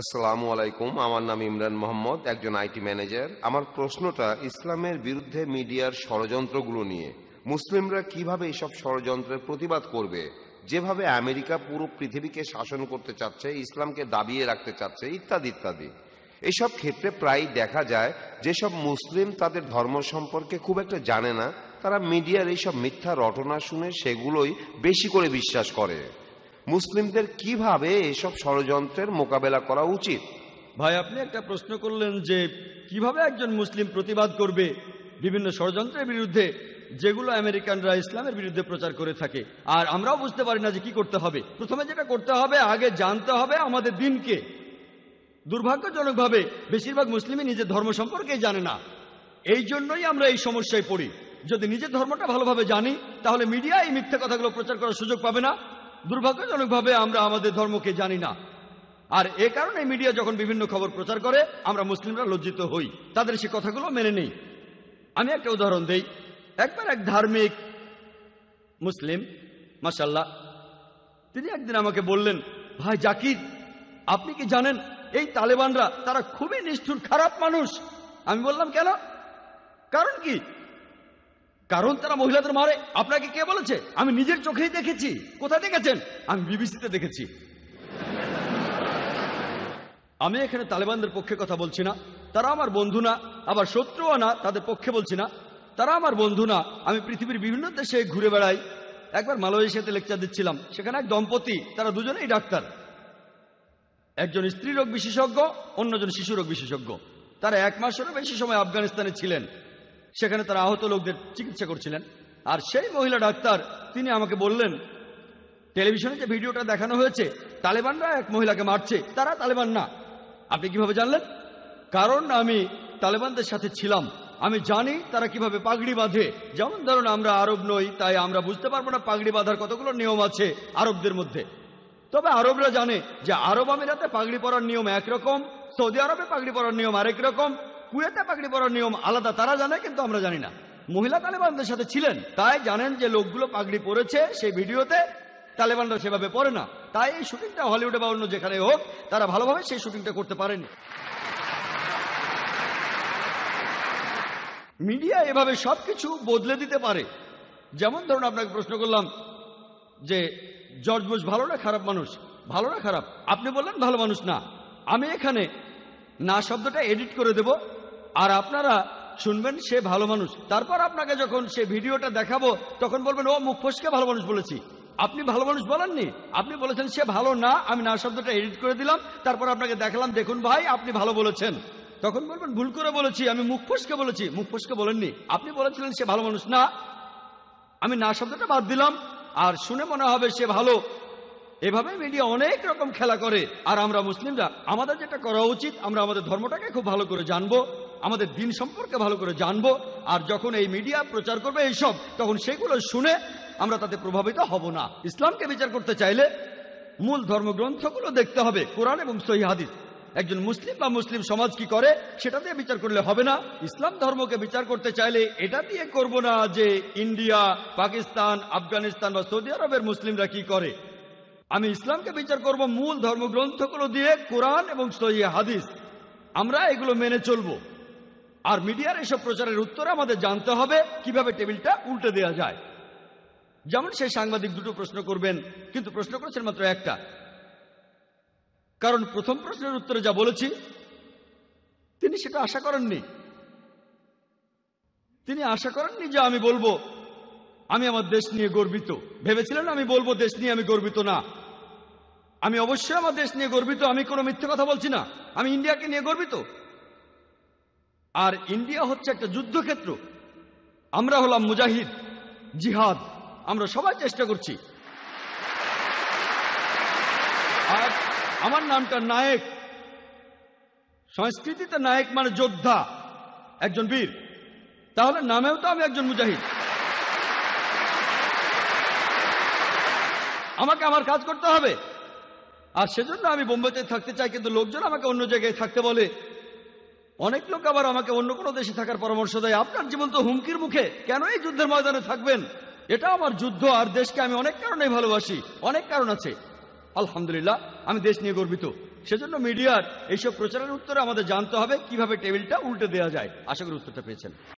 আসসালামু আলাইকুম আমার নাম ইমরান মোহাম্মদ একজন আইটি ম্যানেজার আমার প্রশ্নটা ইসলামের বিরুদ্ধে মিডিয়ার ষড়যন্ত্রগুলো নিয়ে মুসলিমরা কিভাবে এসব ষড়যন্ত্রের প্রতিবাদ করবে যেভাবে আমেরিকা পুরো পৃথিবীকে শাসন করতে চাচ্ছে ইসলামকে দাবিয়ে রাখতে চাচ্ছে ইত্যাদি ইত্যাদি এসব ক্ষেত্রে প্রায় দেখা যায় যেসব মুসলিম তাদের ধর্ম সম্পর্কে খুব একটা জানে না তারা মিডিয়ার এইসব মিথ্যা রটনা শুনে সেগুলোই বেশি করে বিশ্বাস করে মুসলিমদের কিভাবে এসব ষড়যন্ত্রের মোকাবেলা করা উচিত ভাই আপনি একটা প্রশ্ন করলেন যে কিভাবে একজন মুসলিম প্রতিবাদ করবে বিভিন্ন ষড়যন্ত্রের বিরুদ্ধে যেগুলো আমেরিকানরা ইসলামের বিরুদ্ধে প্রচার করে থাকে আর আমরাও বুঝতে পারি না যে কি করতে হবে প্রথমে যেটা করতে হবে আগে জানতে হবে আমাদের দিনকে দুর্ভাগ্যজনকভাবে বেশিরভাগ মুসলিমই নিজের ধর্ম সম্পর্কে জানে না এই জন্যই আমরা এই সমস্যায় পড়ি যদি নিজের ধর্মটা ভালোভাবে জানি তাহলে মিডিয়া এই মিথ্যা কথাগুলো প্রচার করার সুযোগ পাবে না দুর্ভাগ্যজনকভাবে আমরা আমাদের ধর্মকে জানি না আর এ কারণে মিডিয়া যখন বিভিন্ন খবর প্রচার করে আমরা মুসলিমরা লজ্জিত হই তাদের সে কথাগুলো মেনে নেই আমি একটা উদাহরণ দেই একবার এক ধার্মিক মুসলিম মাসাল্লাহ তিনি একদিন আমাকে বললেন ভাই জাকির আপনি কি জানেন এই তালেবানরা তারা খুবই নিষ্ঠুর খারাপ মানুষ আমি বললাম কেন কারণ কি কারণ তারা মহিলাদের মারে আপনাকে কে বলেছে আমি নিজের চোখেই দেখেছি কোথায় দেখেছেন আমি বিবিসিতে দেখেছি আমি এখানে তালেবানদের পক্ষে কথা বলছি না তারা আমার বন্ধু না আবার শত্রুও না তাদের পক্ষে বলছি না তারা আমার বন্ধু না আমি পৃথিবীর বিভিন্ন দেশে ঘুরে বেড়াই একবার মালয়েশিয়াতে লেকচার দিচ্ছিলাম সেখানে এক দম্পতি তারা দুজনেই ডাক্তার একজন স্ত্রী রোগ বিশেষজ্ঞ অন্যজন শিশু রোগ বিশেষজ্ঞ তারা এক মাসেরও বেশি সময় আফগানিস্তানে ছিলেন সেখানে তারা আহত লোকদের চিকিৎসা করছিলেন আর সেই মহিলা ডাক্তার তিনি আমাকে বললেন টেলিভিশনে যে ভিডিওটা দেখানো হয়েছে তালেবানরা এক মহিলাকে মারছে তারা তালেবান না আপনি কিভাবে জানলেন কারণ আমি তালেবানদের সাথে ছিলাম আমি জানি তারা কিভাবে পাগড়ি বাঁধে যেমন ধরুন আমরা আরব নই তাই আমরা বুঝতে পারবো না পাগড়ি বাঁধার কতগুলো নিয়ম আছে আরবদের মধ্যে তবে আরবরা জানে যে আরব আমিরাতে পাগড়ি পরার নিয়ম একরকম সৌদি আরবে পাগড়ি পরার নিয়ম আরেক রকম কুয়েতে পাগড়ি পরার নিয়ম আলাদা তারা জানে কিন্তু আমরা জানি না মহিলা তালেবানদের সাথে ছিলেন তাই জানেন যে লোকগুলো পাগড়ি পরেছে সেই ভিডিওতে তালেবানরা সেভাবে পড়ে না তাই এই শুটিংটা হলিউডে বা অন্য যেখানে হোক তারা ভালোভাবে সেই শুটিংটা করতে পারেনি মিডিয়া এভাবে সব কিছু বদলে দিতে পারে যেমন ধরুন আপনাকে প্রশ্ন করলাম যে জর্জ বুস ভালো না খারাপ মানুষ ভালো না খারাপ আপনি বললেন ভালো মানুষ না আমি এখানে না শব্দটা এডিট করে দেব আর আপনারা শুনবেন সে ভালো মানুষ তারপর আপনাকে যখন সে ভিডিওটা দেখাবো তখন বলবেন ও মুখ ফসকে ভালো মানুষ বলেছি আপনি ভালো মানুষ বলেননি আপনি বলেছেন সে ভালো না আমি না শব্দটা এডিট করে দিলাম তারপর আপনাকে দেখালাম দেখুন ভাই আপনি ভালো বলেছেন তখন বলবেন ভুল করে বলেছি আমি মুখ ফসকে বলেছি মুখ ফসকে বলেননি আপনি বলেছিলেন সে ভালো মানুষ না আমি না শব্দটা বাদ দিলাম আর শুনে মনে হবে সে ভালো এভাবে মিডিয়া অনেক রকম খেলা করে আর আমরা মুসলিমরা আমাদের যেটা করা উচিত আমরা আমাদের ধর্মটাকে খুব ভালো করে জানবো আমাদের দিন সম্পর্কে ভালো করে জানবো আর যখন এই মিডিয়া প্রচার করবে এইসব তখন সেগুলো শুনে আমরা তাতে প্রভাবিত হব না ইসলামকে বিচার করতে চাইলে মূল ধর্মগ্রন্থগুলো দেখতে হবে কোরআন এবং সহি হাদিস একজন মুসলিম বা মুসলিম সমাজ কি করে সেটা দিয়ে বিচার করলে হবে না ইসলাম ধর্মকে বিচার করতে চাইলে এটা দিয়ে করব না যে ইন্ডিয়া পাকিস্তান আফগানিস্তান বা সৌদি আরবের মুসলিমরা কি করে আমি ইসলামকে বিচার করব মূল ধর্মগ্রন্থগুলো দিয়ে কোরআন এবং সহি হাদিস আমরা এগুলো মেনে চলব আর মিডিয়ার এসব প্রচারের উত্তরে আমাদের জানতে হবে কিভাবে টেবিলটা উল্টে দেওয়া যায় যেমন সেই সাংবাদিক দুটো প্রশ্ন করবেন কিন্তু প্রশ্ন করেছেন মাত্র একটা কারণ প্রথম প্রশ্নের উত্তরে যা বলেছি তিনি সেটা আশা করেননি তিনি আশা করেননি যে আমি বলবো আমি আমার দেশ নিয়ে গর্বিত ভেবেছিলেন আমি বলবো দেশ নিয়ে আমি গর্বিত না আমি অবশ্যই আমার দেশ নিয়ে গর্বিত আমি কোনো মিথ্যে কথা বলছি না আমি ইন্ডিয়াকে নিয়ে গর্বিত আর ইন্ডিয়া হচ্ছে একটা যুদ্ধক্ষেত্র আমরা হলাম মুজাহিদ জিহাদ আমরা সবাই চেষ্টা করছি আর আমার নামটা নায়ক সংস্কৃতিতে নায়ক মানে যোদ্ধা একজন বীর তাহলে নামেও তো আমি একজন মুজাহিদ আমাকে আমার কাজ করতে হবে আর সেজন্য আমি বোম্বেতে থাকতে চাই কিন্তু লোকজন আমাকে অন্য জায়গায় থাকতে বলে অনেক লোক আবার আমাকে অন্য কোনো দেশে থাকার পরামর্শ দেয় আপনার জীবন তো হুমকির মুখে কেন এই যুদ্ধের ময়দানে থাকবেন এটা আমার যুদ্ধ আর দেশকে আমি অনেক কারণে ভালোবাসি অনেক কারণ আছে আলহামদুলিল্লাহ আমি দেশ নিয়ে গর্বিত সেজন্য মিডিয়ার এইসব প্রচারের উত্তরে আমাদের জানতে হবে কিভাবে টেবিলটা উল্টে দেওয়া যায় আশা করি উত্তরটা পেয়েছেন